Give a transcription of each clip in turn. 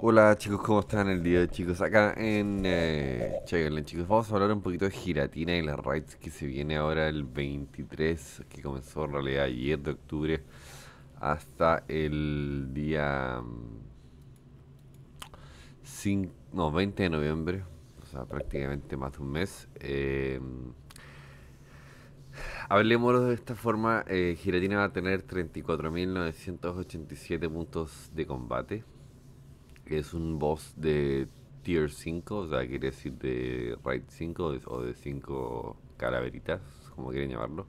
Hola chicos, ¿cómo están el día de chicos? Acá en eh, chicos, vamos a hablar un poquito de Giratina y las raids que se viene ahora el 23, que comenzó en realidad ayer de octubre, hasta el día 5, mm, 20 de noviembre, o sea, prácticamente más de un mes. Eh, em, Hablemos de esta forma, eh, Giratina va a tener 34.987 puntos de combate. Que es un boss de tier 5, o sea, quiere decir de raid 5 o de 5 calaveritas, como quieren llamarlo.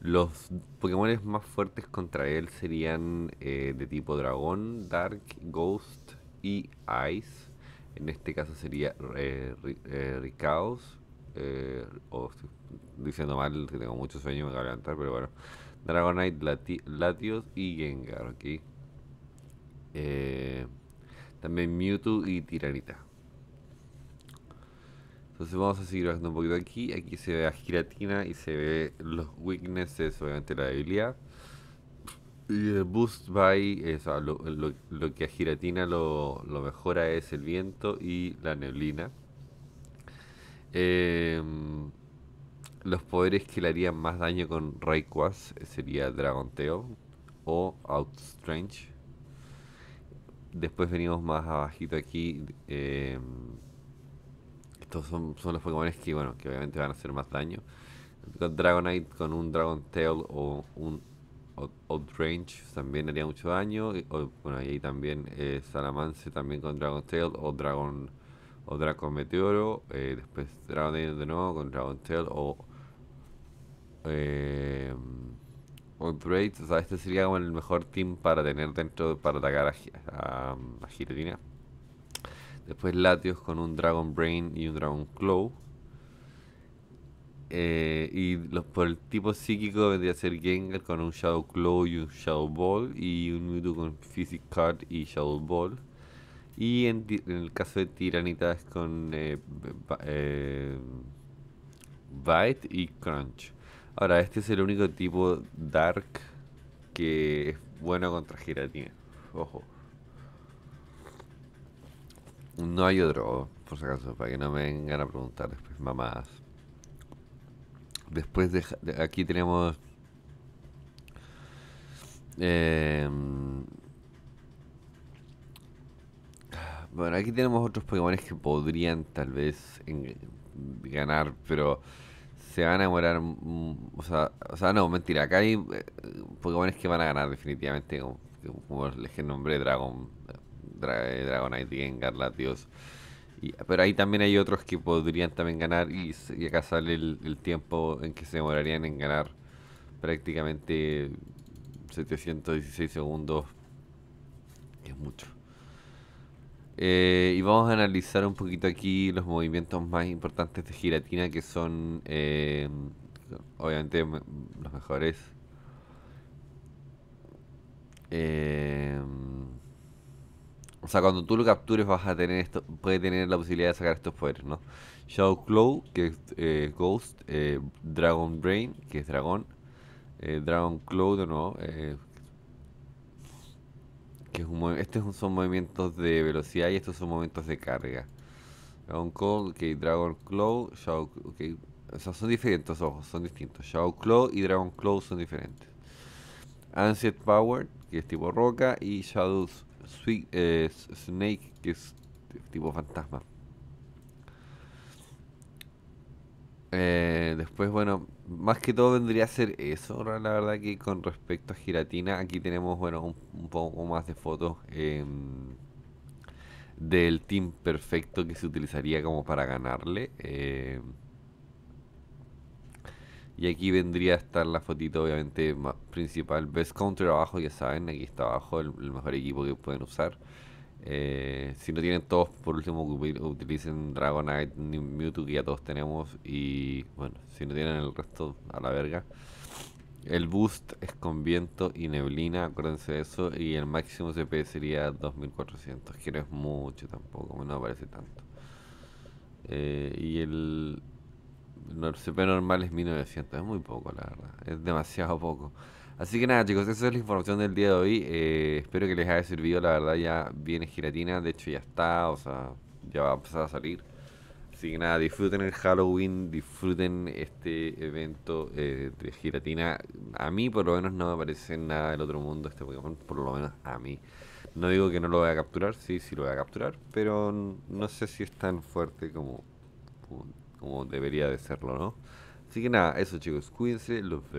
Los pokémones más fuertes contra él serían eh, de tipo dragón, dark, ghost y ice. En este caso sería eh, eh, eh o diciendo mal que tengo mucho sueño, me voy a levantar, pero bueno. Dragonite, Latios y Gengar, ok. También Mewtwo y Tiranita. Entonces vamos a seguir bajando un poquito aquí. Aquí se ve a Giratina y se ve los weaknesses, obviamente la debilidad. Y el boost by, eh, lo, que a Giratina lo, mejora es el viento y la neblina. Em, los poderes que le harían más daño con Rayquaza sería Teo o Outstrange. Después venimos más abajito aquí. Eh, estos son, son los Pokémon que, bueno, que obviamente van a hacer más daño. Dragonite con un Dragon Tail o un range también haría mucho daño. O, bueno, ahí también eh, también con Dragon Tail o Dragon o Dragon Meteoro. Eh, después Dragonite de nuevo con Dragon Tail o eh, o sea, este sería como el mejor team para tener dentro para atacar a, a, Después Latios con un Dragon Brain y un Dragon Claw. Eh, y los, por el tipo psíquico vendría a ser Gengar con un Shadow Claw y un Shadow Ball. Y un Mewtwo con Physic Card y Shadow Ball. Y en, el caso de Tiranitas con eh, eh Bite y Crunch. Ahora, este es el único tipo dark que es bueno contra giratina. Ojo. No hay otro, por si acaso, para que no me vengan a preguntar después mamadas. Después de, aquí tenemos em, bueno, aquí tenemos otros Pokémon que podrían tal vez ganar, pero se van a demorar. Mm, mm, o sea, o sea no, mentira. Acá hay eh, Pokémon que van a ganar, definitivamente. Como, como les nombré, Dragon, Dra eh, Dragonite, Gengar, Latios. Y, pero ahí también hay otros que podrían también ganar. Y, acá sale el, tiempo en que se demorarían en ganar prácticamente 716 segundos. que Es mucho. Eh, y vamos a analizar un poquito aquí los movimientos más importantes de giratina que son eh, obviamente los mejores. Eh, o sea, cuando tú lo captures vas a tener esto, puede tener la posibilidad de sacar estos poderes, ¿no? Shadow Claw, que es Ghost, Dragon Brain, que es dragón, Dragon Claw de nuevo, estos son movimientos de velocidad y estos son movimientos de carga. Dragon Call, Dragon Claw, Shadow, son diferentes, ojos, son distintos. Shadow Claw y Dragon Claw son diferentes. Ancient Power, que es tipo roca, y Shadow eh, Snake, que es tipo fantasma. Eh, después, bueno, más que todo vendría a ser eso. La verdad que con respecto a Giratina, aquí tenemos, bueno, un, poco más de fotos em, del team perfecto que se utilizaría como para ganarle. Em. y aquí vendría a estar la fotito, obviamente, principal. Best Counter abajo, ya saben, aquí está abajo el mejor equipo que pueden usar. Eh, si no tienen todos, por último, utilicen Dragonite, Mewtwo, que ya todos tenemos. Y bueno, si no tienen el resto, a la verga. El boost es con viento y neblina, acuérdense de eso. Y el máximo CP sería 2400, que no es mucho tampoco, no me parece tanto. Eh, y el CP normal es 1900, es muy poco, la verdad, es demasiado poco. Así que nada, chicos, esa es la información del día de hoy. Eh, espero que les haya servido, la verdad, ya viene giratina, de hecho ya está, o sea, ya va a empezar a salir. Así que nada, disfruten el Halloween, disfruten este evento eh, de giratina. A mí, por lo menos, no me parece nada del otro mundo este Pokémon, por lo menos a mí. No digo que no lo voy a capturar, sí, sí lo voy a capturar, pero no sé si es tan fuerte como como debería de serlo, ¿no? Así que nada, eso chicos, cuídense, los